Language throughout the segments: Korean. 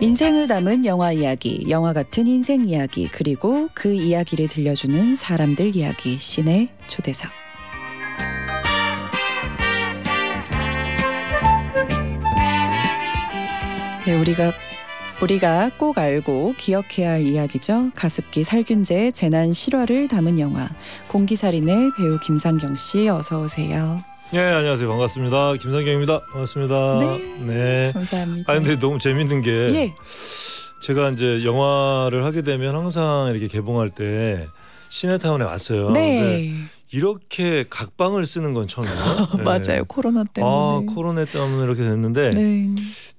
인생을 담은 영화 이야기, 영화 같은 인생 이야기, 그리고 그 이야기를 들려주는 사람들 이야기, 신의 초대석. 네, 우리가 우리가 꼭 알고 기억해야 할 이야기죠. 가습기 살균제 재난 실화를 담은 영화 공기살인의 배우 김상경 씨 어서 오세요. 예, 안녕하세요. 반갑습니다. 김상경입니다. 반갑습니다. 네. 네. 감사합니다. 아 근데 너무 재밌는 게 예. 제가 이제 영화를 하게 되면 항상 이렇게 개봉할 때 시네타운에 왔어요. 네. 이렇게 각방을 쓰는 건 처음이에요. 네. 맞아요. 코로나 아, 때문에. 아, 코로나 때문에 이렇게 됐는데 네.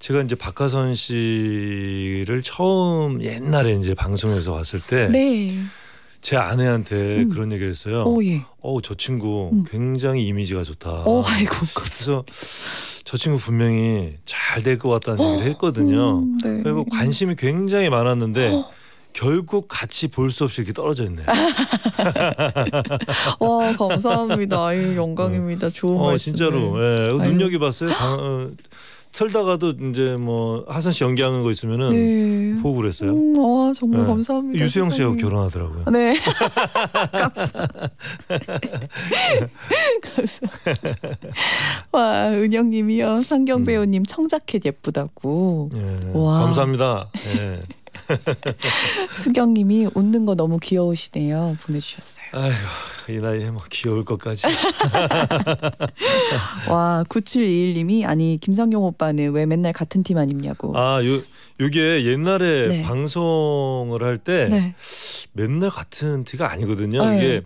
제가 이제 박하선 씨를 처음 옛날에 이제 방송에서 왔을 때 네. 제 아내한테 음. 그런 얘기를 했어요. 오, 어, 예. 어, 저 친구 음. 굉장히 이미지가 좋다. 오, 어, 아이고. 그래서 저 친구 분명히 잘 될 것 같다는 어? 얘기를 했거든요. 음, 네. 그리고 관심이 굉장히 많았는데 어? 결국 같이 볼 수 없이 이렇게 떨어져 있네요. 와 감사합니다. 이 어. 영광입니다. 좋은 어, 말씀. 진짜로 네. 예, 눈여겨 봤어요. 어, 틀다가도 이제 뭐 하선 씨 연기하는 거 있으면은 네. 보고 그랬어요. 음, 와 아, 정말 네. 감사합니다. 유수영 씨하고 결혼하더라고요. 네. 감사. 감사. 와 은영님이요 상경 음. 배우님 청자켓 예쁘다고. 예, 와 감사합니다. 예. 수경님이 웃는 거 너무 귀여우시네요 보내주셨어요. 아휴 이 나이에 뭐 귀여울 것까지. 와 9721님이 아니 김상경 오빠는 왜 맨날 같은 팀 아니냐고. 아요 요게 옛날에 네. 방송을 할때 네. 맨날 같은 티가 아니거든요. 아, 이게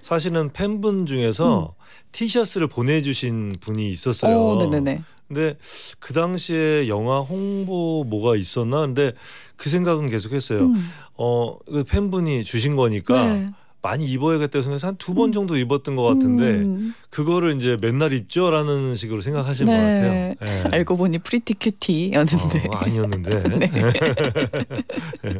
사실은 팬분 중에서 음. 티셔츠를 보내주신 분이 있었어요. 오, 네네네. 근데 그 당시에 영화 홍보 뭐가 있었나? 근데 그 생각은 계속했어요. 음. 어 그 팬분이 주신 거니까. 네. 많이 입어야겠다 해서 한 두 번 음. 정도 입었던 것 같은데 음. 그거를 이제 맨날 입죠라는 식으로 생각하시는 네. 것 같아요. 네. 알고 보니 프리티 큐티였는데 어, 아니었는데. 네. 예.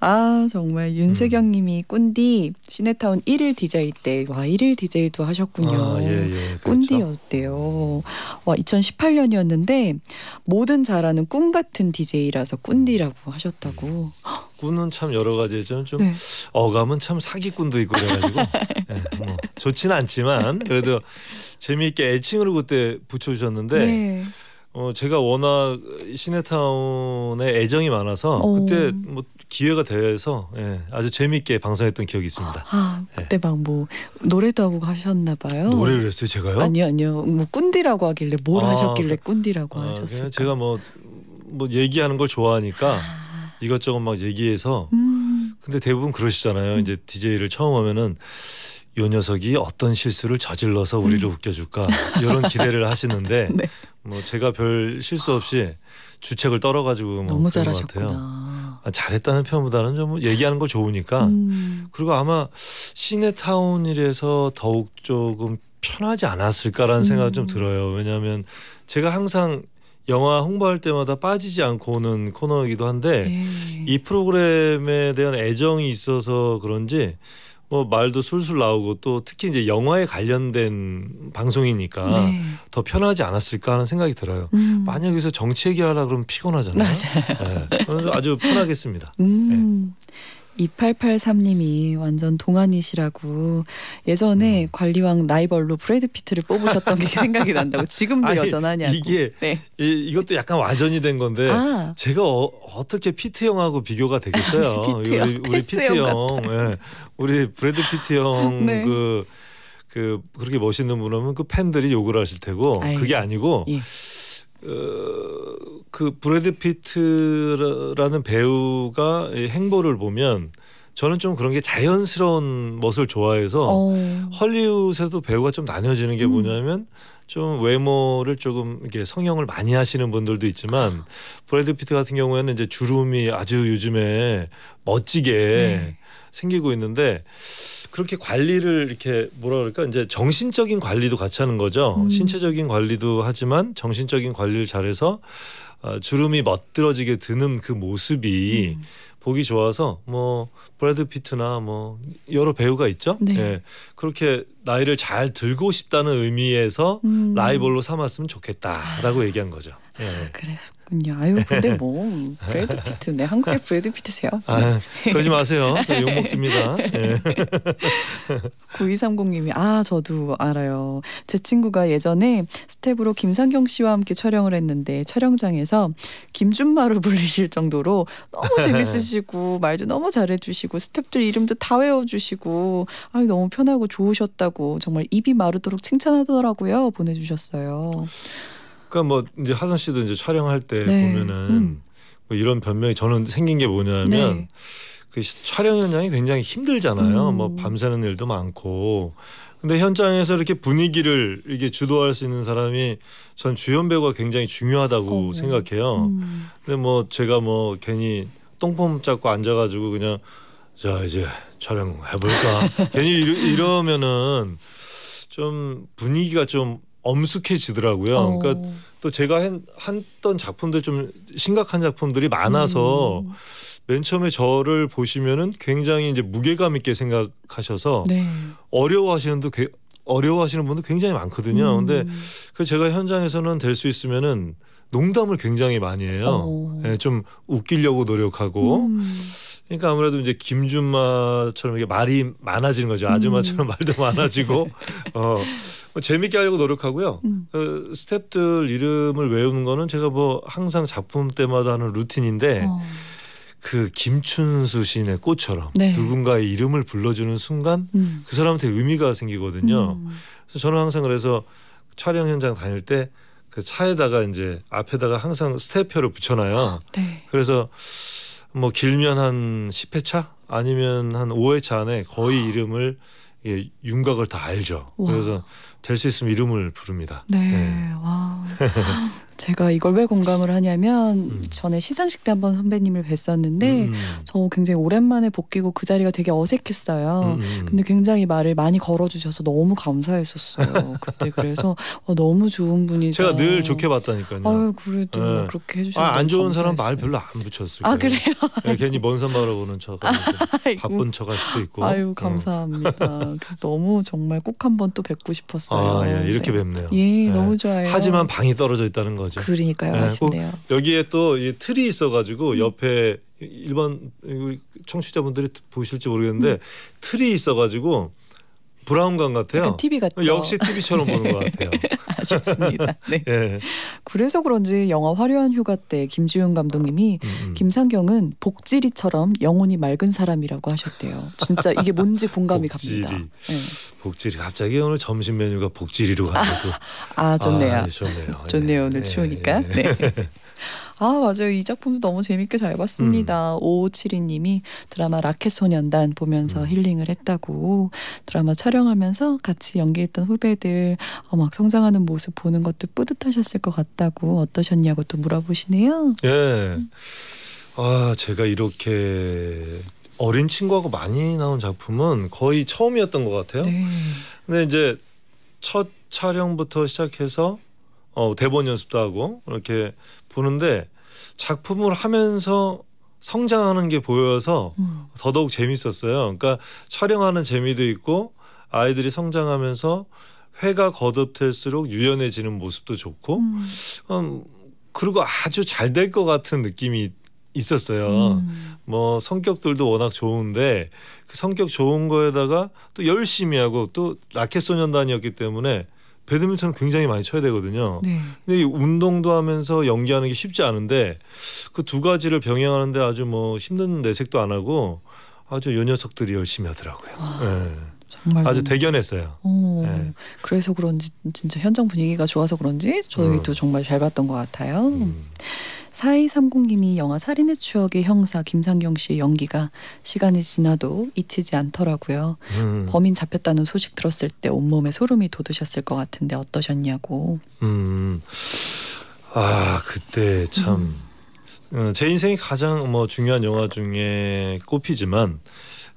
아 정말 윤세경님이 음. 꼰디 시네타운 1일 디제이 때와 1일 디제이도 하셨군요. 아, 예, 예. 꼰디였대요. 그렇죠. 와 2018년이었는데 모든 잘하는 꿈 같은 디제이라서 꾼디라고 하셨다고. 음. 사은참 여러 가지 좀좀 네. 어감은 참 사기꾼도 있고 그래가지고 네, 뭐 좋지는 않지만 그래도 재미있게 애칭으로 그때 붙여주셨는데 네. 어, 제가 워낙 시네타운에 애정이 많아서 오. 어. 그때 뭐 기회가 돼서 예, 아주 재미있게 방송했던 기억이 있습니다. 아, 그때 예. 막뭐 노래도 하고 하셨나 봐요. 노래를 했어요, 제가요? 아니요, 아니요. 뭐 꾼디라고 하길래 뭘 아, 하셨길래 그 꾼디라고 아, 하셨어요? 제가 뭐뭐 뭐 얘기하는 걸 좋아하니까 아. 이것저것 막 얘기해서 음. 근데 대부분 그러시잖아요. 음. 이제 DJ를 처음 하면은 요 녀석이 어떤 실수를 저질러서 우리를 음. 웃겨줄까 이런 기대를 하시는데 네. 뭐 제가 별 실수 없이 주책을 떨어가지고 뭐 너무 잘하셨구나. 아, 잘했다는 표현보다는 좀 얘기하는 거 좋으니까 음. 그리고 아마 시내타운이라서 더욱 조금 편하지 않았을까라는 음. 생각좀 들어요. 왜냐하면 제가 항상 영화 홍보할 때마다 빠지지 않고 오는 코너이기도 한데 네. 이 프로그램에 대한 애정이 있어서 그런지 뭐 말도 술술 나오고 또 특히 이제 영화에 관련된 방송이니까 네. 더 편하지 않았을까 하는 생각이 들어요. 음. 만약 에서 정치 얘기를 하라 그러면 피곤하잖아요. 맞아요. 네. 아주 편하겠습니다. 음. 네. 2883님이 완전 동안이시라고 예전에 음. 관리왕 라이벌로 브래드 피트를 뽑으셨던 게 생각이 난다고 지금도 아니, 여전하냐고 이게 네. 이, 것도 약간 와전이 된 건데 아. 제가 어, 떻게 피트 형하고 비교가 되겠어요 피트 우리, 우리 피트 형, 형 예. 우리 브래드 피트 형그 네. 그, 그, 그렇게 멋있는 분하면 그 팬들이 욕을 하실 테고 아이 그게 아니고 예. 어, 그 브래드 피트라는 배우가 행보를 보면 저는 좀 그런 게 자연스러운 멋을 좋아해서 어. 헐리우드에서도 배우가 좀 나뉘어지는 게 음. 뭐냐면 좀 외모를 조금 이렇게 성형을 많이 하시는 분들도 있지만 브래드 피트 같은 경우에는 이제 주름이 아주 요즘에 멋지게 네. 생기고 있는데 그렇게 관리를 이렇게 뭐라 그럴까 이제 정신적인 관리도 같이 하는 거죠. 음. 신체적인 관리도 하지만 정신적인 관리를 잘해서 어, 주름이 멋들어지게 드는 그 모습이 음. 보기 좋아서 뭐 브래드 피트나 뭐 여러 배우가 있죠. 네. 예. 그렇게 나이를 잘 들고 싶다는 의미에서 음. 라이벌로 삼았으면 좋겠다라고 아. 얘기한 거죠. 예. 아, 그래서 그러군요 아유 근데 뭐 브래드 피트, 네 한국의 브래드 피트세요. 아, 그러지 마세요. 네, 욕 먹습니다. 네. 9230님이 아 저도 알아요. 제 친구가 예전에 스텝으로 김상경 씨와 함께 촬영을 했는데 촬영장에서 김준마로 불리실 정도로 너무 재밌으시고 말도 너무 잘해주시고 스텝들 이름도 다 외워주시고 아유 너무 편하고 좋으셨다고 정말 입이 마르도록 칭찬하더라고요 보내주셨어요. 그러니까 뭐 이제 하선 씨도 이제 촬영할 때 네. 보면은 음. 뭐 이런 변명이 저는 생긴 게 뭐냐면 네. 그 촬영 현장이 굉장히 힘들잖아요. 뭐 음. 뭐 밤새는 일도 많고. 근데 현장에서 이렇게 분위기를 이게 주도할 수 있는 사람이 전 주연 배우가 굉장히 중요하다고 어, 네. 생각해요. 음. 근데 뭐 제가 뭐 괜히 똥폼 잡고 앉아가지고 그냥 자 이제 촬영 해볼까 괜히 이러, 이러면은 좀 분위기가 좀 엄숙해지더라고요. 어. 그러니까 또 제가 한, 했던 작품들 좀 심각한 작품들이 많아서 음. 맨 처음에 저를 보시면은 굉장히 이제 무게감 있게 생각하셔서 네. 어려워하시는 도 어려워하시는 분도 굉장히 많거든요. 음. 근데 그 제가 현장에서는 될 수 있으면은 농담을 굉장히 많이 해요. 네, 좀 웃기려고 노력하고. 음. 그러니까 아무래도 이제 김준마처럼 이게 말이 많아지는 거죠. 음. 아줌마처럼 음. 말도 많아지고 어 뭐 재밌게 하려고 노력하고요. 음. 그 스탭들 이름을 외우는 거는 제가 뭐 항상 작품 때마다 하는 루틴인데 어. 그 김춘수 시인의 꽃처럼 네. 누군가의 이름을 불러주는 순간 음. 그 사람한테 의미가 생기거든요. 음. 그래서 저는 항상 그래서 촬영 현장 다닐 때그 차에다가 이제 앞에다가 항상 스테표를 붙여놔요. 네. 그래서 뭐 길면 한 10회차 아니면 한 5회차 안에 거의 아. 이름을 예, 윤곽을 다 알죠. 와. 그래서 될 수 있으면 이름을 부릅니다. 네. 네. 와. 제가 이걸 왜 공감을 하냐면 음. 전에 시상식 때 한번 선배님을 뵀었는데 음, 음. 저 굉장히 오랜만에 복귀고 그 자리가 되게 어색했어요. 음, 음, 음. 근데 굉장히 말을 많이 걸어주셔서 너무 감사했었어요. 그때 그래서 어, 너무 좋은 분이다. 제가 늘 좋게 봤다니까요. 아유 그래도 네. 그렇게 해주셔서 아, 안 좋은 사람말 별로 안붙였어요아 그래요? 네, 괜히 먼산바라고는척 바쁜 척 할 수도 있고. 아유 어. 감사합니다. 그래서 너무 정말 꼭 한번 또 뵙고 싶었어요. 아, 예, 이렇게 네. 뵙네요. 예, 네. 너무 좋아요. 하지만 방이 떨어져 있다는 거죠. 거죠. 그러니까요. 네, 여기에 또이 틀이 있어가지고 음. 옆에 일반 청취자분들이 보실지 모르겠는데 음. 틀이 있어가지고 브라운관 같아요. TV 같죠. 역시 TV처럼 보는 것 같아요. 아쉽습니다. 네. 예. 그래서 그런지 영화 화려한 휴가 때 김지훈 감독님이 음, 음. 김상경은 복지리처럼 영혼이 맑은 사람이라고 하셨대요. 진짜 이게 뭔지 공감이 복지리. 갑니다. 네. 복지리 갑자기 오늘 점심 메뉴가 복지리로 가는 것도 아, 아 좋네요. 아, 좋네요. 좋네요. 오늘 예. 추우니까. 네. 예. 아 맞아요 이 작품도 너무 재밌게 잘 봤습니다. 음. 오5칠7님이 드라마 라켓 소년단 보면서 음. 힐링을 했다고 드라마 촬영하면서 같이 연기했던 후배들 어, 막 성장하는 모습 보는 것도 뿌듯하셨을 것 같다고 어떠셨냐고 또 물어보시네요. 예. 아 제가 이렇게 어린 친구하고 많이 나온 작품은 거의 처음이었던 것 같아요. 네. 근데 이제 첫 촬영부터 시작해서 어, 대본 연습도 하고 이렇게 보는데 작품을 하면서 성장하는 게 보여서 음. 더더욱 재밌었어요. 그러니까 촬영하는 재미도 있고 아이들이 성장하면서 회가 거듭될수록 유연해지는 모습도 좋고 음. 음 그리고 아주 잘 될 것 같은 느낌이 있었어요. 음. 뭐 성격들도 워낙 좋은데 그 성격 좋은 거에다가 또 열심히 하고 또 라켓 소년단이었기 때문에 배드민턴을 굉장히 많이 쳐야 되거든요. 네. 근데 이 운동도 하면서 연기하는 게 쉽지 않은데 그 두 가지를 병행하는데 아주 뭐 힘든 내색도 안 하고 아주 요 녀석들이 열심히 하더라고요. 와, 네. 예. 정말 아주 대견했어요. 오, 어. 네. 예. 그래서 그런지 진짜 현장 분위기가 좋아서 그런지 저희도 음. 정말 잘 봤던 것 같아요. 음. 4230님이 영화 살인의 추억의 형사 김상경 씨의 연기가 시간이 지나도 잊히지 않더라고요. 음. 범인 잡혔다는 소식 들었을 때 온몸에 소름이 돋으셨을 것 같은데 어떠셨냐고. 음. 아, 그때 참 음. 어, 제 인생이 가장 뭐 중요한 영화 중에 꼽히지만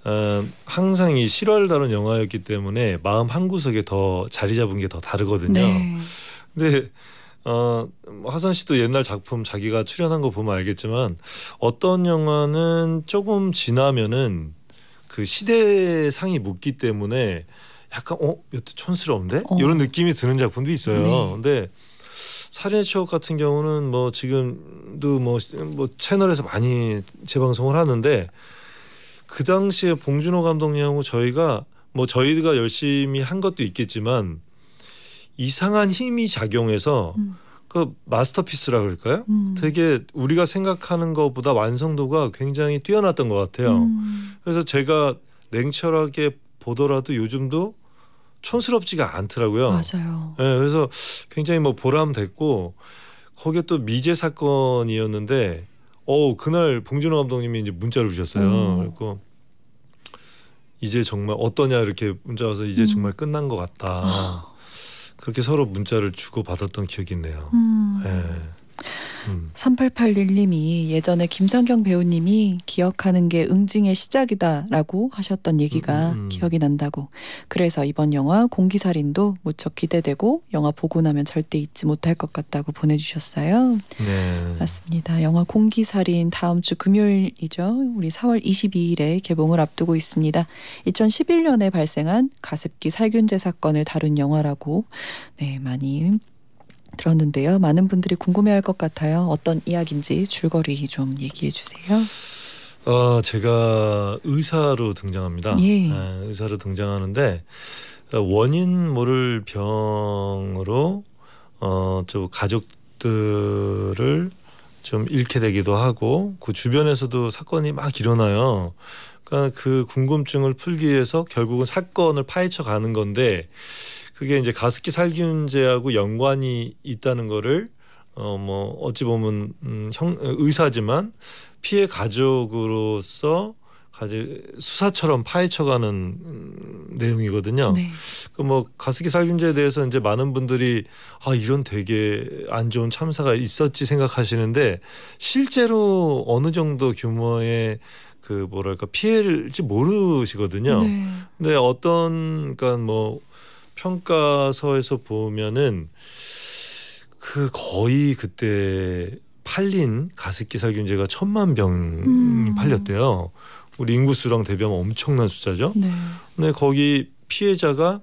어, 항상 이 실화를 다룬 영화였기 때문에 마음 한 구석에 더 자리 잡은 게 더 다르거든요. 네. 근데 어, 화선 뭐 씨도 옛날 작품 자기가 출연한 거 보면 알겠지만 어떤 영화는 조금 지나면은 그 시대상이 묻기 때문에 약간 어 이것도 촌스러운데 어. 이런 느낌이 드는 작품도 있어요. 네. 근데 살인의 추억 같은 경우는 뭐 지금도 뭐, 뭐 채널에서 많이 재방송을 하는데 그 당시에 봉준호 감독님하고 저희가 뭐 저희가 열심히 한 것도 있겠지만 이상한 힘이 작용해서 음. 그 마스터피스라 그럴까요? 음. 되게 우리가 생각하는 것보다 완성도가 굉장히 뛰어났던 것 같아요. 음. 그래서 제가 냉철하게 보더라도 요즘도 촌스럽지가 않더라고요. 맞아요. 네, 그래서 굉장히 뭐 보람됐고 거기에 또 미제 사건이었는데 어 그날 봉준호 감독님이 이제 문자를 주셨어요. 음. 그리고 이제 정말 어떠냐 이렇게 문자 와서 이제 음. 정말 끝난 것 같다. 아. 그렇게 서로 문자를 주고 받았던 기억이 있네요. 음. 예. 음. 3881님이 예전에 김상경 배우님이 기억하는 게 응징의 시작이다라고 하셨던 얘기가 음, 음. 기억이 난다고. 그래서 이번 영화 공기살인도 무척 기대되고 영화 보고 나면 절대 잊지 못할 것 같다고 보내주셨어요. 네. 맞습니다. 영화 공기살인 다음 주 금요일이죠. 우리 4월 22일에 개봉을 앞두고 있습니다. 2011년에 발생한 가습기 살균제 사건을 다룬 영화라고 네 많이 들었는데요. 많은 분들이 궁금해할 것 같아요. 어떤 이야기인지 줄거리 좀 얘기해 주세요. 어, 제가 의사로 등장합니다. 예. 네, 의사로 등장하는데 어, 원인 모를 병으로 어좀 가족들을 좀 잃게 되기도 하고 그 주변에서도 사건이 막 일어나요. 그러니까 그 궁금증을 풀기 위해서 결국은 사건을 파헤쳐 가는 건데 그게 이제 가습기 살균제하고 연관이 있다는 거를 어 뭐 어찌 보면 음, 형 의사지만 피해 가족으로서 가지 수사처럼 파헤쳐가는 음, 내용이거든요. 네. 그뭐 가습기 살균제에 대해서 이제 많은 분들이 아 이런 되게 안 좋은 참사가 있었지 생각하시는데 실제로 어느 정도 규모의 그 뭐랄까 피해를지 모르시거든요. 네. 근데 어떤 그러니까 뭐 평가서에서 보면은 그 거의 그때 팔린 가습기 살균제가 천만 병 음. 팔렸대요. 우리 인구수랑 대비하면 엄청난 숫자죠. 네. 근데 거기 피해자가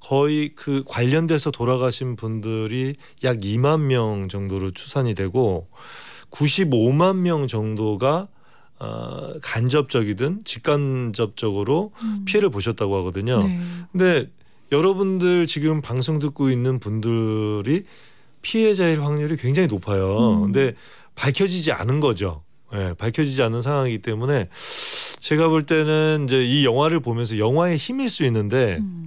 거의 그 관련돼서 돌아가신 분들이 약 2만 명 정도로 추산이 되고 95만 명 정도가 어, 간접적이든 직간접적으로 음. 피해를 보셨다고 하거든요. 네. 근데 여러분들 지금 방송 듣고 있는 분들이 피해자일 확률이 굉장히 높아요. 음. 근데 밝혀지지 않은 거죠. 예, 밝혀지지 않은 상황이기 때문에 제가 볼 때는 이제 이 영화를 보면서 영화의 힘일 수 있는데 음.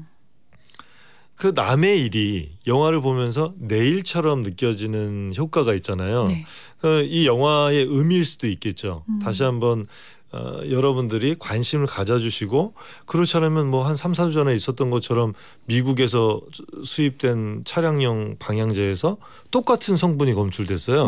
그 남의 일이 영화를 보면서 내 일처럼 느껴지는 효과가 있잖아요. 네. 그이 그러니까 영화의 의미일 수도 있겠죠. 음. 다시 한번 어, 여러분들이 관심을 가져주시고 그렇지 않으면 뭐 한 3, 4주 전에 있었던 것처럼 미국에서 수입된 차량용 방향제에서 똑같은 성분이 검출됐어요.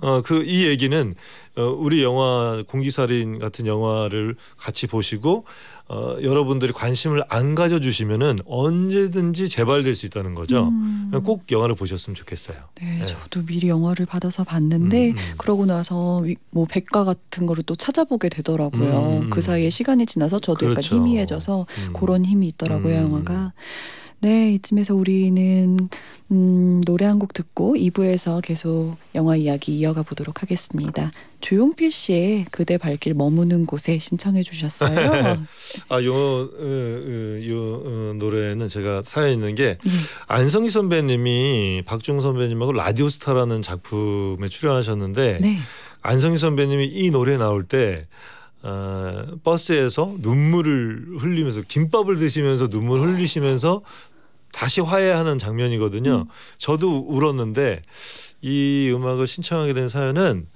어 그이 어, 얘기는 어, 우리 영화 공기살인 같은 영화를 같이 보시고 어, 여러분들이 관심을 안 가져주시면은 언제든지 재발될 수 있다는 거죠. 음. 꼭 영화를 보셨으면 좋겠어요. 네, 네, 저도 미리 영화를 받아서 봤는데 음, 음. 그러고 나서 뭐 백과 같은 거를 또 찾아보게 되더라고요. 음, 음, 음. 그 사이에 시간이 지나서 저도 그렇죠. 약간 희미해져서 그런 힘이 있더라고요, 영화가. 네, 이쯤에서 우리는 음, 노래 한 곡 듣고 2부에서 계속 영화 이야기 이어가 보도록 하겠습니다. 조용필 씨의 그대 발길 머무는 곳에 신청해 주셨어요. 아, 요, 어, 어, 요, 요 어, 노래는 제가 사연 있는 게 네. 안성희 선배님이 박중 선배님하고 라디오스타라는 작품에 출연하셨는데 네. 안성희 선배님이 이 노래 나올 때 어, 버스에서 눈물을 흘리면서 김밥을 드시면서 눈물 흘리시면서 다시 화해하는 장면이거든요. 음. 저도 울었는데 이 음악을 신청하게 된 사연은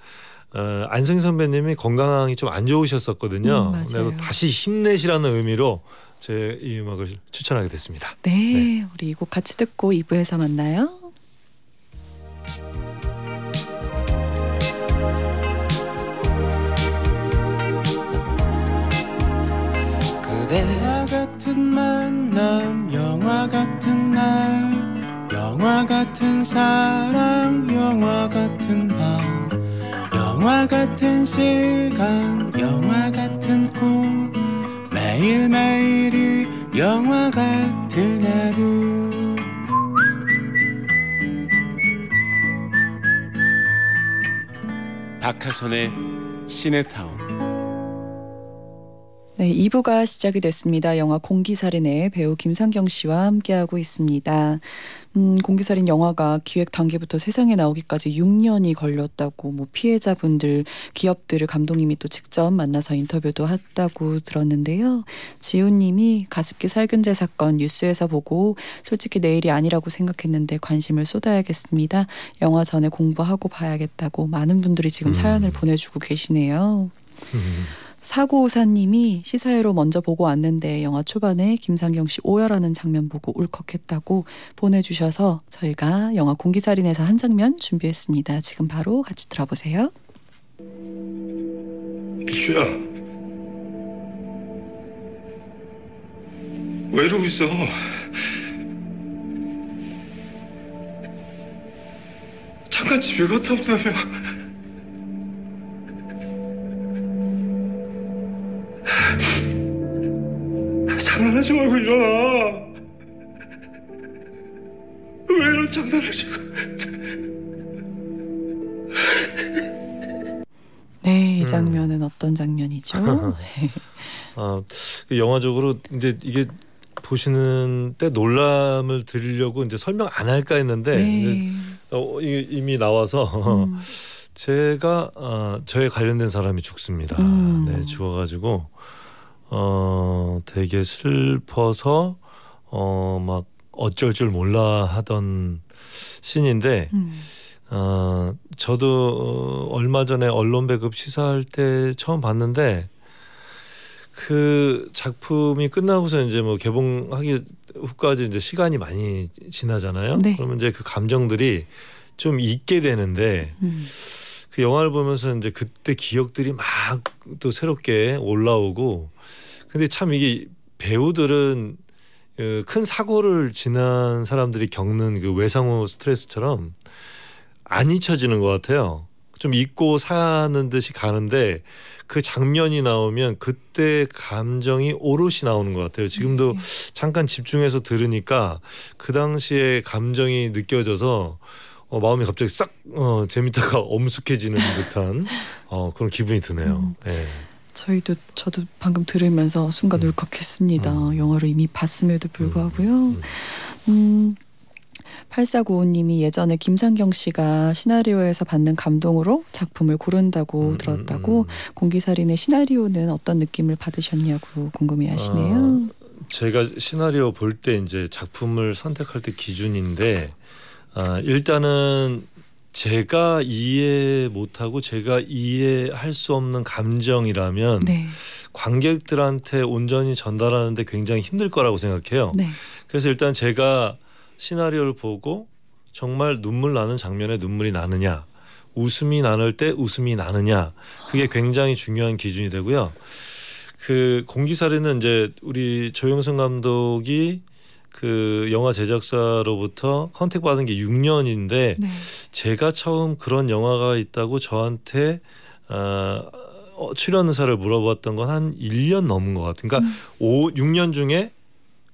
어, 안승 선배님이 건강이 좀 안 좋으셨었거든요. 음, 그래서 다시 힘내시라는 의미로 제 이 음악을 추천하게 됐습니다. 네, 네. 우리 이 곡 같이 듣고 2부에서 만나요. 네. 영화 같은 만남 영화 같은 날 영화 같은 사랑 영화 같은 밤 영화 같은 시간 영화 같은 꿈 매일매일이 영화 같은 하루 박하선의 시네타운 네, 2부가 시작이 됐습니다. 영화 공기살인의 배우 김상경 씨와 함께하고 있습니다. 음, 공기살인 영화가 기획 단계부터 세상에 나오기까지 6년이 걸렸다고 뭐 피해자분들, 기업들을 감독님이 또 직접 만나서 인터뷰도 했다고 들었는데요. 지훈님이 가습기 살균제 사건 뉴스에서 보고 솔직히 내일이 아니라고 생각했는데 관심을 쏟아야겠습니다. 영화 전에 공부하고 봐야겠다고 많은 분들이 지금 음. 사연을 보내주고 계시네요. 음. 사고사님이 시사회로 먼저 보고 왔는데 영화 초반에 김상경 씨 오열하는 장면 보고 울컥했다고 보내주셔서 저희가 영화 공기살인에서 한 장면 준비했습니다. 지금 바로 같이 들어보세요. 기주야 왜 이러고 있어? 잠깐 집에 갔다 온다며 장난하지 말고 일어나. 왜 이런 장난하시고. 네, 이 장면은 음. 어떤 장면이죠? 아, 그 영화적으로 이제 이게 보시는 때 놀람을 드리려고 이제 설명 안 할까 했는데 네. 어, 이미 나와서 음. 제가 어, 저에 관련된 사람이 죽습니다. 음. 네, 죽어가지고 어 되게 슬퍼서 어막 어쩔 줄 몰라 하던 신인데 음. 어, 저도 얼마 전에 언론 배급 시사할 때 처음 봤는데 그 작품이 끝나고서 이제 뭐 개봉하기 후까지 이제 시간이 많이 지나잖아요. 네. 그러면 이제 그 감정들이 좀 있게 되는데 음. 그 영화를 보면서 이제 그때 기억들이 막 또 새롭게 올라오고 근데 참 이게 배우들은 어, 큰 사고를 지난 사람들이 겪는 그 외상후 스트레스처럼 안 잊혀지는 것 같아요. 좀 잊고 사는 듯이 가는데 그 장면이 나오면 그때 감정이 오롯이 나오는 것 같아요. 지금도 네. 잠깐 집중해서 들으니까 그 당시에 감정이 느껴져서 어, 마음이 갑자기 싹 어, 재밌다가 엄숙해지는 듯한 어, 그런 기분이 드네요. 음. 예. 저희도 저도 방금 들으면서 순간 음. 울컥했습니다. 음. 영화를 이미 봤음에도 불구하고요. 음. 8495님이 음, 음. 음, 예전에 김상경 씨가 시나리오에서 받는 감동으로 작품을 고른다고 음, 들었다고 음. 공기살인의 시나리오는 어떤 느낌을 받으셨냐고 궁금해 하시네요. 아, 제가 시나리오 볼 때 이제 작품을 선택할 때 기준인데 아, 일단은 제가 이해 못하고 제가 이해할 수 없는 감정이라면 네. 관객들한테 온전히 전달하는데 굉장히 힘들 거라고 생각해요. 네. 그래서 일단 제가 시나리오를 보고 정말 눈물 나는 장면에 눈물이 나느냐, 웃음이 나눌 때 웃음이 나느냐, 그게 굉장히 중요한 기준이 되고요. 그 공기사례는 이제 우리 조영선 감독이 그 영화 제작사로부터 컨택 받은 게 6년인데 네. 제가 처음 그런 영화가 있다고 저한테 아, 어, 출연 의사를 물어봤던 건 한 1년 넘은 것같아 그러니까 음. 5, 6년 중에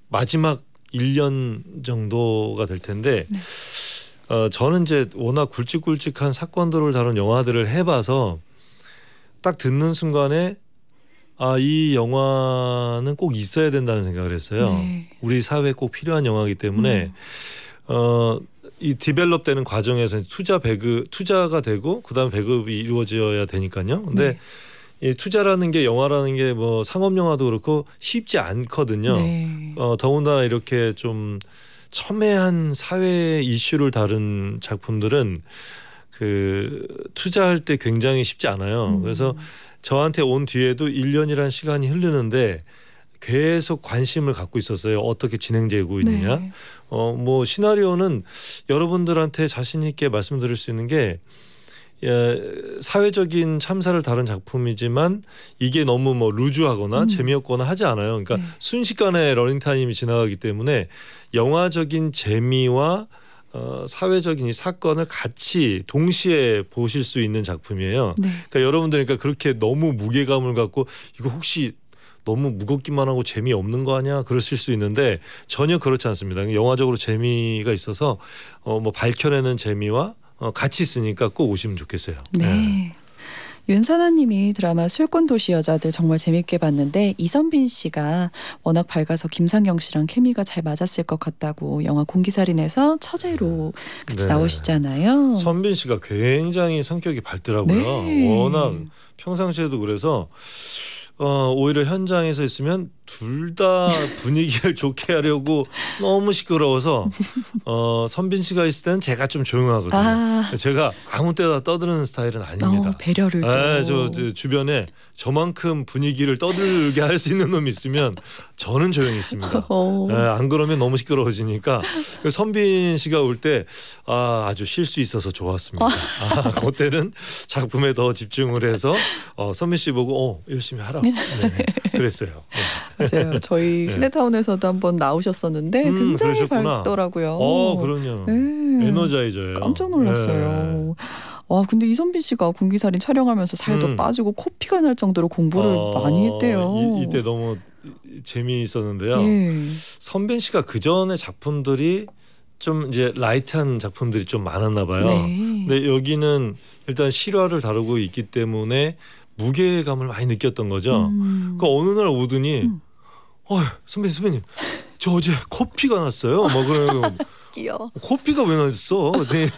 마지막 1년 정도가 될 텐데 네. 어, 저는 이제 워낙 굵직굵직한 사건들을 다룬 영화들을 해봐서 딱 듣는 순간에 아, 이 영화는 꼭 있어야 된다는 생각을 했어요. 네. 우리 사회에 꼭 필요한 영화이기 때문에 음. 어, 이 디벨롭 되는 과정에서 투자 배급 투자가 되고 그다음 배급이 이루어져야 되니까요. 근데 네. 이 투자라는 게 영화라는 게 뭐 상업 영화도 그렇고 쉽지 않거든요. 네. 어, 더군다나 이렇게 좀 첨예한 사회 이슈를 다룬 작품들은 그 투자할 때 굉장히 쉽지 않아요. 음. 그래서 저한테 온 뒤에도 1년이란 시간이 흐르는데 계속 관심을 갖고 있었어요. 어떻게 진행되고 있느냐. 네. 어, 뭐 시나리오는 여러분들한테 자신 있게 말씀드릴 수 있는 게 예, 사회적인 참사를 다룬 작품이지만 이게 너무 뭐 루즈하거나 음. 재미없거나 하지 않아요. 그러니까 네. 순식간에 러닝타임이 지나가기 때문에 영화적인 재미와 어, 사회적인 이 사건을 같이 동시에 보실 수 있는 작품이에요. 네. 그러니까 여러분들 그러니까 그렇게 너무 무게감을 갖고 이거 혹시 너무 무겁기만 하고 재미없는 거 아니야 그러실 수 있는데 전혀 그렇지 않습니다. 그러니까 영화적으로 재미가 있어서 어, 뭐 밝혀내는 재미와 어, 같이 있으니까 꼭 오시면 좋겠어요. 네. 네. 윤사나님이 드라마 술꾼 도시 여자들 정말 재밌게 봤는데 이선빈 씨가 워낙 밝아서 김상경 씨랑 케미가 잘 맞았을 것 같다고 영화 공기살인에서 처제로 같이 네. 나오시잖아요. 선빈 씨가 굉장히 성격이 밝더라고요. 네. 워낙 평상시에도 그래서 어, 오히려 현장에서 있으면 둘다 분위기를 좋게 하려고 너무 시끄러워서 어, 선빈 씨가 있을 때는 제가 좀 조용하거든요. 아. 제가 아무 때나 떠드는 스타일은 아닙니다. 어, 배려를. 아, 저, 저, 주변에 저만큼 분위기를 떠들게 할 수 있는 놈이 있으면 저는 조용히 있습니다. 아, 어. 네, 안 그러면 너무 시끄러워지니까 그 선빈 씨가 올 때 아, 아주 쉴 수 있어서 좋았습니다. 어. 아, 그때는 작품에 더 집중을 해서 어, 선빈 씨 보고 어, 열심히 하라. 네. 그랬어요. 네. 맞아요. 네. 저희 네. 시네타운에서도 한 번 나오셨었는데 음, 굉장히 그러셨구나. 밝더라고요. 어, 그럼요. 네. 에너자이저예요. 깜짝 놀랐어요. 네. 와 근데 이선빈 씨가 공기살인 촬영하면서 살도 음. 빠지고 코피가 날 정도로 공부를 어, 많이 했대요. 이, 때 너무 재미있었는데요. 예. 선빈 씨가 그 전에 작품들이 좀 이제 라이트한 작품들이 좀 많았나 봐요. 네. 근데 여기는 일단 실화를 다루고 있기 때문에 무게감을 많이 느꼈던 거죠. 음. 그 그러니까 어느 날 오더니 음. 어휴 선배님 선배님 저 어제 코피가 났어요. 막 뭐 그러면 귀여워. 코피가 왜 났어? 네.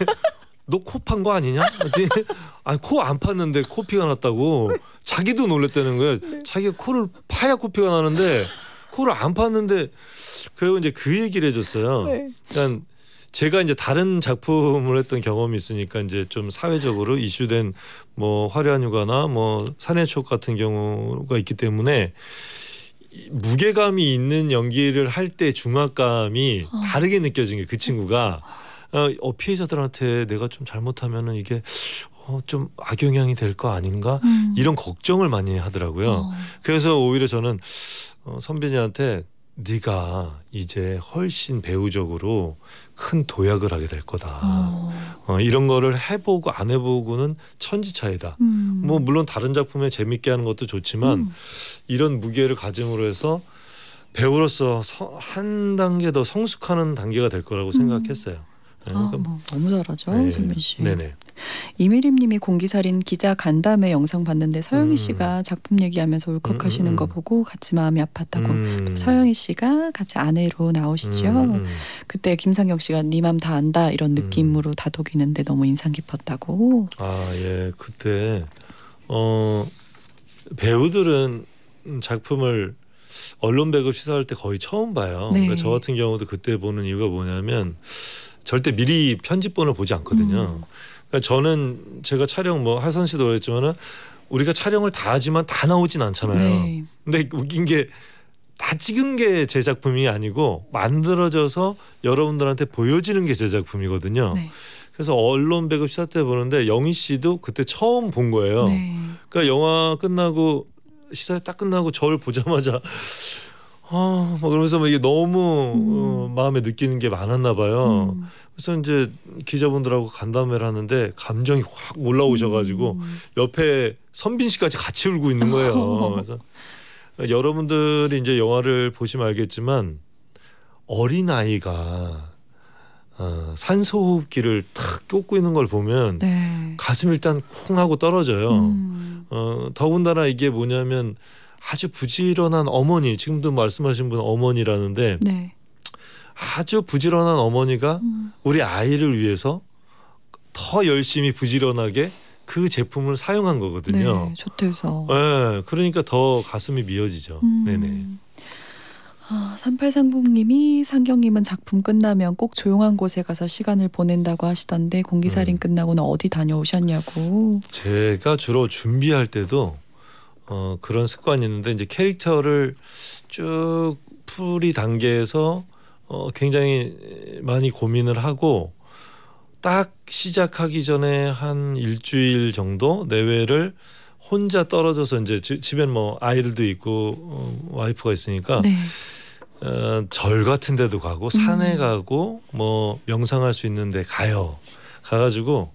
너 코 판 거 아니냐? 네. 아니 코안 팠는데 코피가 났다고 자기도 놀랬다는 거예요. 네. 자기가 코를 파야 코피가 나는데 코를 안 팠는데 그리고 이제 그 얘기를 해줬어요. 네. 그러니까 제가 이제 다른 작품을 했던 경험이 있으니까 이제 좀 사회적으로 이슈된 뭐 화려한 휴가나 뭐 산해촉 같은 경우가 있기 때문에 무게감이 있는 연기를 할 때 중압감이 어. 다르게 느껴진 게 그 친구가 어, 어, 피해자들한테 내가 좀 잘못하면은 이게 어, 좀 악영향이 될 거 아닌가 음. 이런 걱정을 많이 하더라고요. 어. 그래서 오히려 저는 어, 선배님한테 네가 이제 훨씬 배우적으로 큰 도약을 하게 될 거다. 어. 어 이런 거를 해보고 안 해보고는 천지차이다. 음. 뭐 물론 다른 작품에 재밌게 하는 것도 좋지만 음. 이런 무게를 가짐으로 해서 배우로서 서, 한 단계 더 성숙하는 단계가 될 거라고 음. 생각했어요. 네, 아, 그러니까, 뭐, 너무 잘하죠, 네, 선민 씨. 네네. 네. 이미림님이 공기살인 기자 간담회 영상 봤는데 서영희 음. 씨가 작품 얘기하면서 울컥하시는 음. 음 거 음. 보고 같이 마음이 아팠다고 음. 또 서영희 씨가 같이 아내로 나오시죠. 음, 그때 김상혁 씨가 네맘다 안다 이런 느낌으로 다독이는데 너무 인상 깊었다고. 아 예, 그때 어 배우들은 작품을 언론 배급 시사할 때 거의 처음 봐요. 네. 그러니까 저 같은 경우도 그때 보는 이유가 뭐냐면 절대 미리 편집본을 보지 않거든요. 음. 그러니까 저는 제가 촬영 뭐 하선 씨도 그랬지만은 우리가 촬영을 다 하지만 다 나오진 않잖아요. 네. 근데 웃긴 게 다 찍은 게 제 작품이 아니고 만들어져서 여러분들한테 보여지는 게 제 작품이거든요. 네. 그래서 언론 배급 시사 때 보는데 영희 씨도 그때 처음 본 거예요. 네. 그러니까 영화 끝나고 시사 딱 끝나고 저를 보자마자 아, 막 그러면서 막 이게 너무 어, 음. 어, 마음에 느끼는 게 많았나 봐요. 음. 그래서 이제 기자분들하고 간담회를 하는데 감정이 확 올라오셔가지고 음. 옆에 선빈 씨까지 같이 울고 있는 거예요. 그래서 여러분들이 이제 영화를 보시면 알겠지만 어린 아이가 어, 산소호흡기를 탁 꽂고 있는 걸 보면 네. 가슴 일단 쿵 하고 떨어져요. 음. 어, 더군다나 이게 뭐냐면 아주 부지런한 어머니 지금도 말씀하신 분 어머니라는데 네. 아주 부지런한 어머니가 음. 우리 아이를 위해서 더 열심히 부지런하게 그 제품을 사용한 거거든요. 네, 좋대서. 네, 그러니까 더 가슴이 미어지죠. 음. 네네. 아, 3830님이 상경님은 작품 끝나면 꼭 조용한 곳에 가서 시간을 보낸다고 하시던데 공기살인 음. 끝나고는 어디 다녀오셨냐고. 제가 주로 준비할 때도 어, 그런 습관이 있는데 이제 캐릭터를 쭉 풀이 단계에서 어, 굉장히 많이 고민을 하고 딱 시작하기 전에 한 일주일 정도 내외를 혼자 떨어져서 이제 집에뭐 아이들도 있고 어, 와이프가 있으니까 네. 어, 절 같은 데도 가고 산에 음. 가고 뭐 명상할 수 있는 데 가요. 가가지고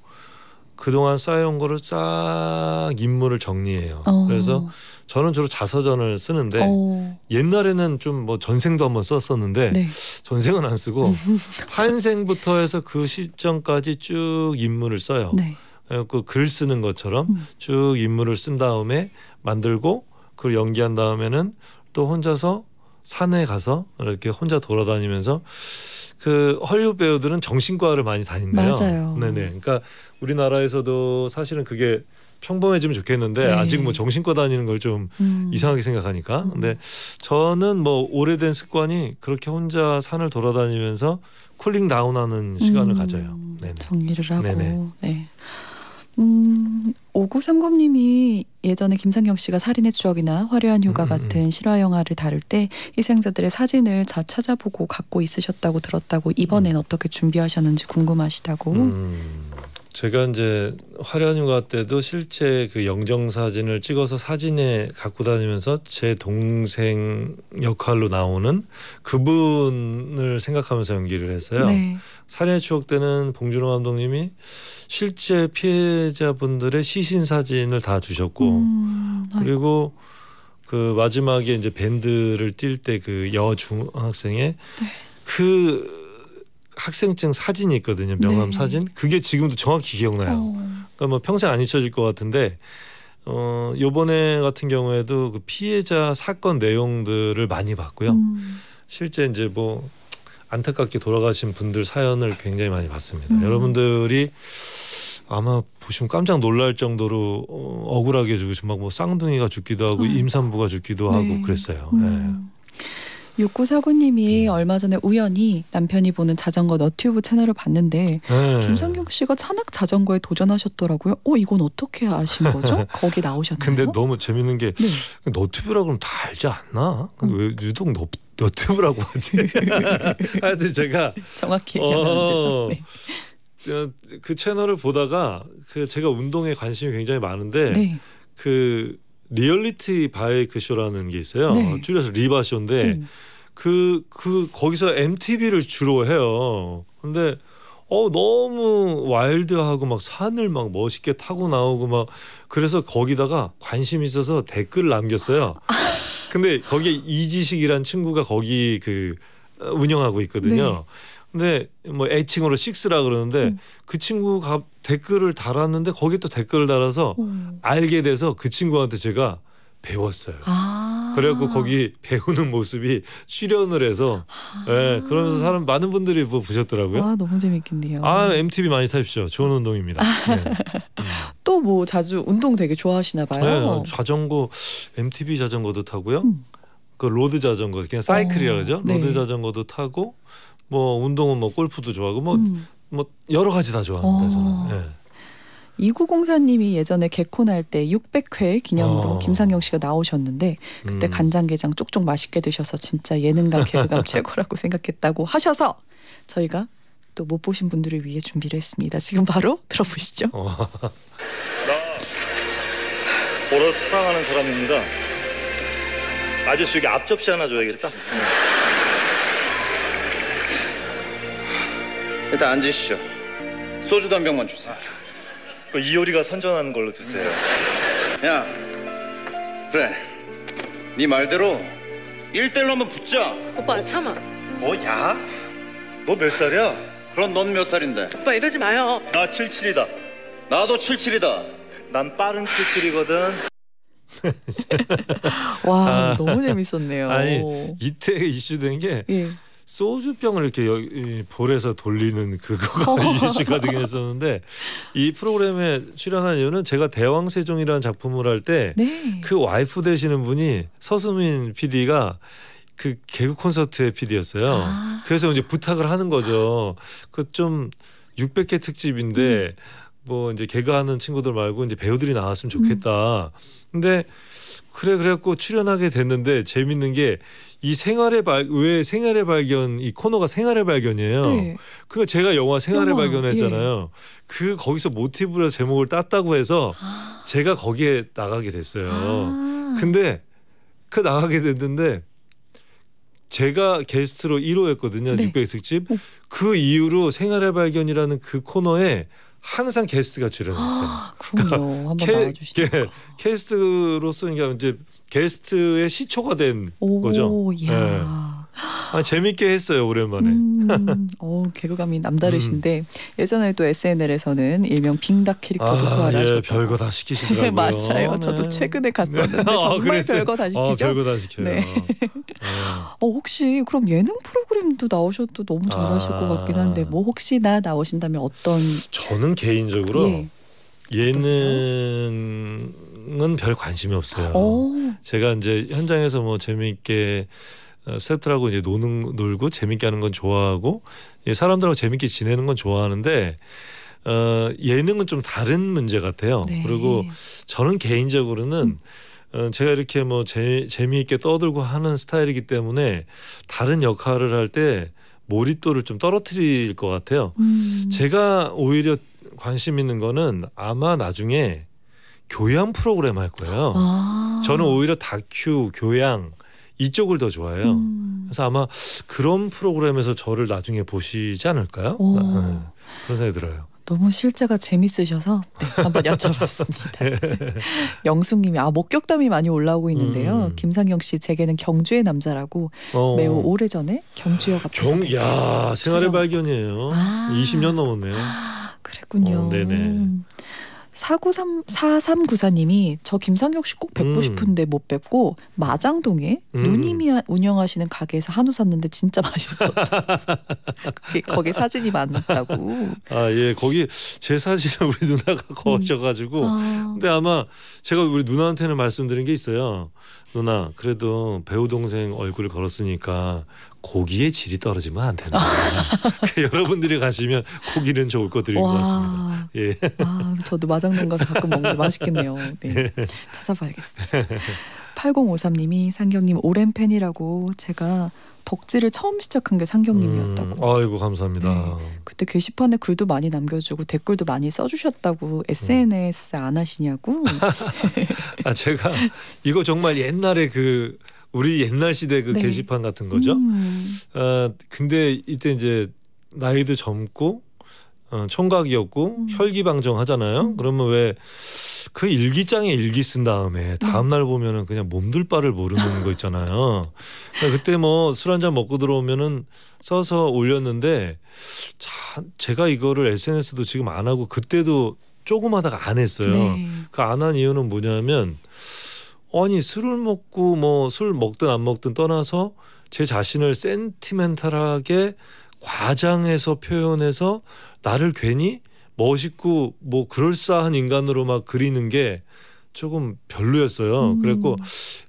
그동안 쌓여온 거를 쫙 인물을 정리해요. 어. 그래서 저는 주로 자서전을 쓰는데 어. 옛날에는 좀 뭐 전생도 한번 썼었는데 네. 전생은 안 쓰고 탄생부터 해서 그 시점까지 쭉 인물을 써요. 네. 어, 그글 쓰는 것처럼 음. 쭉 인물을 쓴 다음에 만들고 그걸 연기한 다음에는 또 혼자서 산에 가서 이렇게 혼자 돌아다니면서 그 헐리우드 배우들은 정신과를 많이 다닌대요. 맞아요. 네네. 그러니까 우리나라에서도 사실은 그게 평범해지면 좋겠는데 네. 아직 뭐 정신과 다니는 걸좀 음. 이상하게 생각하니까. 근데 저는 뭐 오래된 습관이 그렇게 혼자 산을 돌아다니면서 쿨링 다운하는 시간을 음. 가져요. 네네. 정리를 하고. 네네. 네. 음, 5930님이 예전에 김상경 씨가 살인의 추억이나 화려한 휴가 음. 같은 실화 영화를 다룰 때 희생자들의 사진을 다 찾아보고 갖고 있으셨다고 들었다고 이번엔 음. 어떻게 준비하셨는지 궁금하시다고. 음. 제가 이제 화려한 휴가 때도 실제 그 영정 사진을 찍어서 사진에 갖고 다니면서 제 동생 역할로 나오는 그분을 생각하면서 연기를 했어요. 네. 살인 추억 때는 봉준호 감독님이 실제 피해자분들의 시신 사진을 다 주셨고 음, 그리고 그 마지막에 이제 밴드를 뛸때그 여중학생의 네. 그 학생증 사진이 있거든요. 명함 네. 사진. 그게 지금도 정확히 기억나요. 어. 그러니까 뭐 평생 안 잊혀질 것 같은데 어 요번에 같은 경우에도 그 피해자 사건 내용들을 많이 봤고요. 음. 실제 이제 뭐 안타깝게 돌아가신 분들 사연을 굉장히 많이 봤습니다. 음. 여러분들이 아마 보시면 깜짝 놀랄 정도로 어, 억울하게 죽으신 막뭐 쌍둥이가 죽기도 하고 아. 임산부가 죽기도 네. 하고 그랬어요. 음. 네. 6949님이 음. 얼마 전에 우연히 남편이 보는 자전거 너튜브 채널을 봤는데 음. 김상경 씨가 산악 자전거에 도전하셨더라고요. 어 이건 어떻게 아신 거죠? 거기 나오셨나요? 근데 너무 재밌는 게 네. 너튜브라 그러다 알지 않나? 근데 왜 유독 너, 너튜브라고 하지? 하여튼 제가 정확히 얘기하는 데서 어. 네. 그 채널을 보다가 그 제가 운동에 관심이 굉장히 많은데 네. 그 리얼리티 바이크 그 쇼라는 게 있어요. 네. 줄여서 리바 쇼인데 그그 음. 그, 그 거기서 MTV를 주로 해요. 근데 어 너무 와일드하고 막 산을 막 멋있게 타고 나오고 막 그래서 거기다가 관심 있어서 댓글 남겼어요. 근데 거기에 이지식이란 친구가 거기 그 어, 운영하고 있거든요. 네. 근데 뭐 애칭으로 식스라 그러는데 음. 그 친구가 댓글을 달았는데 거기또 댓글을 달아서 음. 알게 돼서 그 친구한테 제가 배웠어요. 아. 그래갖고 거기 배우는 모습이 출연을 해서 아. 예, 그러면서 사람 많은 분들이 뭐 보셨더라고요. 아 너무 재밌겠네요. 아 MTV 많이 타십시오. 좋은 운동입니다. 아. 네. 또뭐 자주 운동 되게 좋아하시나 봐요. 네, 자전거 m t v 자전거도 타고요. 음. 그 로드 자전거 그냥 사이클이라 어. 그러죠. 네. 로드 자전거도 타고 뭐 운동은 뭐 골프도 좋아하고 뭐뭐 음. 뭐 여러 가지 다 좋아합니다 어. 저는. 예. 이구공사님이 예전에 개콘할 때 600회 기념으로 어. 김상영 씨가 나오셨는데 그때 음. 간장게장 쪽쪽 맛있게 드셔서 진짜 예능감 개그감 최고라고 생각했다고 하셔서 저희가 또 못 보신 분들을 위해 준비를 했습니다. 지금 바로 들어보시죠. 어. 나 오라 사랑하는 사람입니다. 아저씨 여기 앞접시 하나 줘야겠다. 앞접시. 일단 앉으시죠. 소주도 한 병만 주세요. 그 이효리가 선전하는 걸로 주세요. 야, 그래. 네 말대로 일대일로 한번 붙자. 오빠 참아. 뭐야? 너 몇 살이야? 그럼 넌 몇 살인데? 오빠 이러지 마요. 나 77이다. 나도 77이다. 난 빠른 77이거든. 와 아, 너무 재밌었네요. 아니 이때 이슈된 게 예. 소주병을 이렇게 볼에서 돌리는 그거가 이슈가 되긴 했었는데 이 프로그램에 출연한 이유는 제가 대왕세종이라는 작품을 할 때그 네. 그 와이프 되시는 분이 서수민 PD가 그 개그 콘서트의 PD였어요. 아. 그래서 이제 부탁을 하는 거죠. 그 좀 600회 특집인데 음. 뭐 이제 개그하는 친구들 말고 이제 배우들이 나왔으면 음. 좋겠다. 음. 근데 그래 그래갖고 출연하게 됐는데 재밌는 게이 생활의 발왜 생활의 발견 이 코너가 생활의 발견이에요. 네. 그 제가 영화 생활의 영화, 발견했잖아요. 예. 그 거기서 모티브로 제목을 땄다고 해서 아. 제가 거기에 나가게 됐어요. 아. 근데 그 나가게 됐는데 제가 게스트로 1호였거든요. 네. 600 특집. 오. 그 이후로 생활의 발견이라는 그 코너에 항상 게스트가 출연했어요. 아, 그럼요. 그러니까 한번 나와주시니까. 게스트로서 이제 게스트의 시초가 된 오, 거죠. 예. 아, 재밌게 했어요 오랜만에. 음, 어, 개그감이 남다르신데 음. 예전에 또 SNL에서는 일명 빙닥 캐릭터도 아, 소화를 예, 별거 다 시키시더라고요. 맞아요. 네. 저도 최근에 갔었는데 아, 정말 아, 별거 다 시키죠. 아, 별거 다 시켜요. 네. 네. 어, 혹시 그럼 예능 프로그램도 나오셔도 너무 잘하실 것 같긴 한데 아. 뭐 혹시 나 나오신다면 어떤? 저는 개인적으로 예. 예능 현장은 별 관심이 없어요. 오. 제가 이제 현장에서 뭐 재미있게 스태프들하고 어, 이제 노는 놀고 재밌게 하는 건 좋아하고 사람들하고 재밌게 지내는 건 좋아하는데 어, 예능은 좀 다른 문제 같아요. 네. 그리고 저는 개인적으로는 음. 제가 이렇게 뭐 재, 재미있게 떠들고 하는 스타일이기 때문에 다른 역할을 할 때 몰입도를 좀 떨어뜨릴 것 같아요. 음. 제가 오히려 관심 있는 거는 아마 나중에 교양 프로그램 할 거예요. 아. 저는 오히려 다큐, 교양 이쪽을 더 좋아해요. 음. 그래서 아마 그런 프로그램에서 저를 나중에 보시지 않을까요? 오. 네, 네. 그런 생각이 들어요. 너무 실제가 재밌으셔서 네, 한번 여쭤봤습니다. 영숙님이 아 목격담이 많이 올라오고 있는데요. 음. 김상영 씨 제게는 경주의 남자라고 어. 매우 오래 전에 경주역 앞에서 경, 야 생활의 발견이에요. 아. 20년 넘었네요. 아, 그랬군요. 어, 네네. 사구삼 사삼구사님이 저 김상혁 씨 꼭 뵙고 음. 싶은데 못 뵙고 마장동에 음. 누님이 운영하시는 가게에서 한우 샀는데 진짜 맛있었다. 거기 사진이 많았다고. 아 예, 거기 제 사진을 우리 누나가 음. 거셔가지고. 아. 근데 아마 제가 우리 누나한테는 말씀드린 게 있어요. 누나 그래도 배우 동생 얼굴을 걸었으니까 고기의 질이 떨어지면 안 된다. 그 여러분들이 가시면 고기는 좋을 거 드린 와. 것 같습니다. 예. 아, 저도 마장동 가 가끔 먹는데 맛있겠네요. 네. 예. 찾아봐야겠습니다. 8053님이 상경님 오랜 팬이라고 제가 덕질을 처음 시작한 게 상경님이었다고. 음, 아이고 감사합니다. 네, 그때 게시판에 글도 많이 남겨주고 댓글도 많이 써주셨다고 SNS 안 하시냐고. 아 제가 이거 정말 옛날에 그 우리 옛날 시대 그 네. 게시판 같은 거죠. 음. 아, 근데 이때 이제 나이도 젊고 어, 청각이었고 음. 혈기방정 하잖아요. 음. 그러면 왜 그 일기장에 일기 쓴 다음에 네. 다음 날 보면은 그냥 몸둘 바를 모르는 거 있잖아요. 그 그때 뭐 술 한잔 먹고 들어오면은 써서 올렸는데 자, 제가 이거를 SNS도 지금 안 하고 그때도 조금 하다가 안 했어요. 네. 그안 한 이유는 뭐냐면 아니 술을 먹고 뭐 술 먹든 안 먹든 떠나서 제 자신을 센티멘탈하게 과장해서 표현해서 나를 괜히 멋있고 뭐 그럴싸한 인간으로 막 그리는 게 조금 별로였어요. 음. 그랬고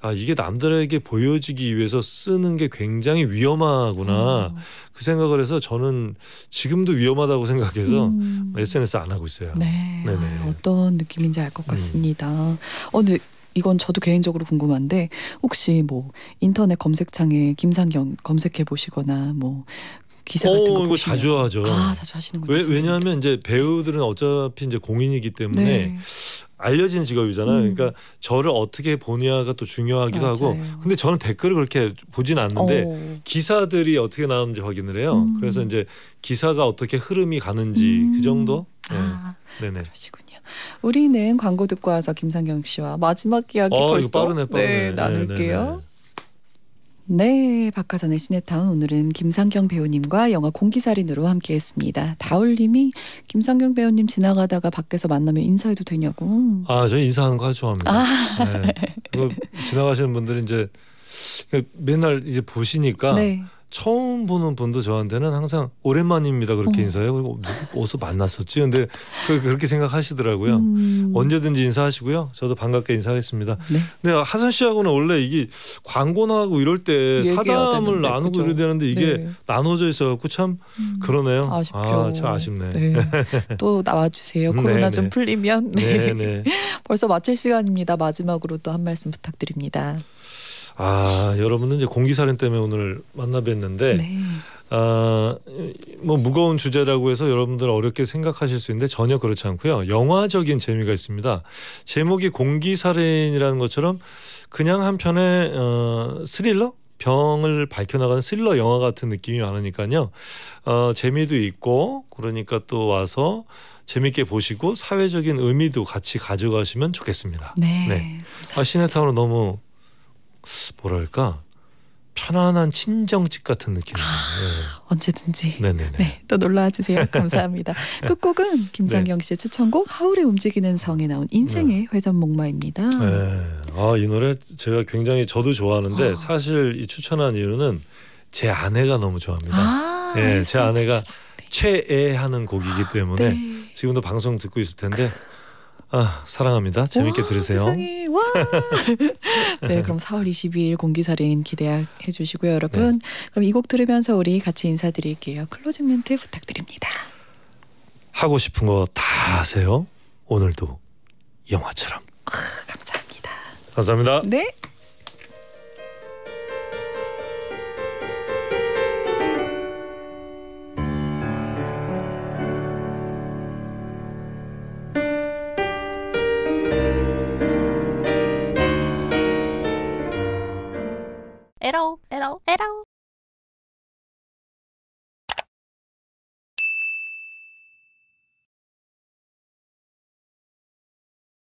아 이게 남들에게 보여지기 위해서 쓰는 게 굉장히 위험하구나 음. 그 생각을 해서 저는 지금도 위험하다고 생각해서 음. SNS 안 하고 있어요. 네, 네네. 아, 어떤 느낌인지 알 것 같습니다. 어, 근데 이건 저도 개인적으로 궁금한데 혹시 뭐 인터넷 검색창에 김상경 검색해 보시거나 뭐 기사 같은 거 어, 이거 보시면. 자주 하죠. 아 자주 하시는군요. 왜, 냐하면 이제 배우들은 어차피 이제 공인이기 때문에 네. 알려진 직업이잖아요. 음. 그러니까 저를 어떻게 보냐가 또 중요하기도 맞아요. 하고. 근데 저는 댓글을 그렇게 보진 않는데 오. 어. 기사들이 어떻게 나오는지 확인을 해요. 음. 그래서 이제 기사가 어떻게 흐름이 가는지 음. 그 정도. 아, 네. 네네. 그러시군요. 우리는 광고 듣고 와서 김상경 씨와 마지막 이야기 어, 벌써 빠르네, 빠르네. 네, 네 나눌게요. 네네네. 네. 네, 박하산의 시네타운 오늘은 김상경 배우님과 영화 공기살인으로 함께했습니다. 다올님이 김상경 배우님 지나가다가 밖에서 만나면 인사해도 되냐고. 아, 저 인사하는 거 좋아합니다. 아. 네. 지나가시는 분들은 이제 그러니까 맨날 이제 보시니까 네. 처음 보는 분도 저한테는 항상 오랜만입니다 그렇게 어. 인사해요. 그리고 어디서 만났었지? 근데 그, 그렇게 생각하시더라고요. 음. 언제든지 인사하시고요. 저도 반갑게 인사하겠습니다. 네. 근데 하선 씨하고는 원래 이게 광고나하고 이럴 때 사담을 나누고 그래야 되는데 이게 네. 나눠져 있어갖고 참 음. 그러네요. 아, 아쉽죠. 아, 참 아쉽네. 네. 또 나와주세요. 네, 코로나 네. 좀 풀리면. 네. 네 벌써 마칠 시간입니다. 마지막으로 또 한 말씀 부탁드립니다. 아 여러분은 이제 공기 살인 때문에 오늘 만나 뵀는데 네. 아뭐 무거운 주제라고 해서 여러분들 어렵게 생각하실 수 있는데 전혀 그렇지 않고요 영화적인 재미가 있습니다 제목이 공기 살인이라는 것처럼 그냥 한편의 어, 스릴러 병을 밝혀나가는 스릴러 영화 같은 느낌이 많으니까요. 어, 재미도 있고 그러니까 또 와서 재밌게 보시고 사회적인 의미도 같이 가져가시면 좋겠습니다. 네. 네. 아시네타운으 너무 뭐랄까 편안한 친정집 같은 느낌. 아, 네. 언제든지. 네네네. 네, 또 놀러와 주세요. 감사합니다. 끝곡은 김장경 네. 씨의 추천곡 하울의 움직이는 성에 나온 인생의 네. 회전목마입니다. 네. 아, 이 노래 제가 굉장히 저도 좋아하는데 어. 사실 이 추천한 이유는 제 아내가 너무 좋아합니다. 아, 예, 네, 제 아내가 최애하는 곡이기 아, 때문에 아, 네. 지금도 방송 듣고 있을 텐데 그 아, 사랑합니다. 재밌게 와, 들으세요. 네, 그럼 4월 22일 공기살인 기대해 주시고요, 여러분. 네. 그럼 이 곡 들으면서 우리 같이 인사드릴게요. 클로징 멘트 부탁드립니다. 하고 싶은 거 다 하세요. 오늘도 영화처럼. 아, 감사합니다. 감사합니다. 네. Hello. Hello.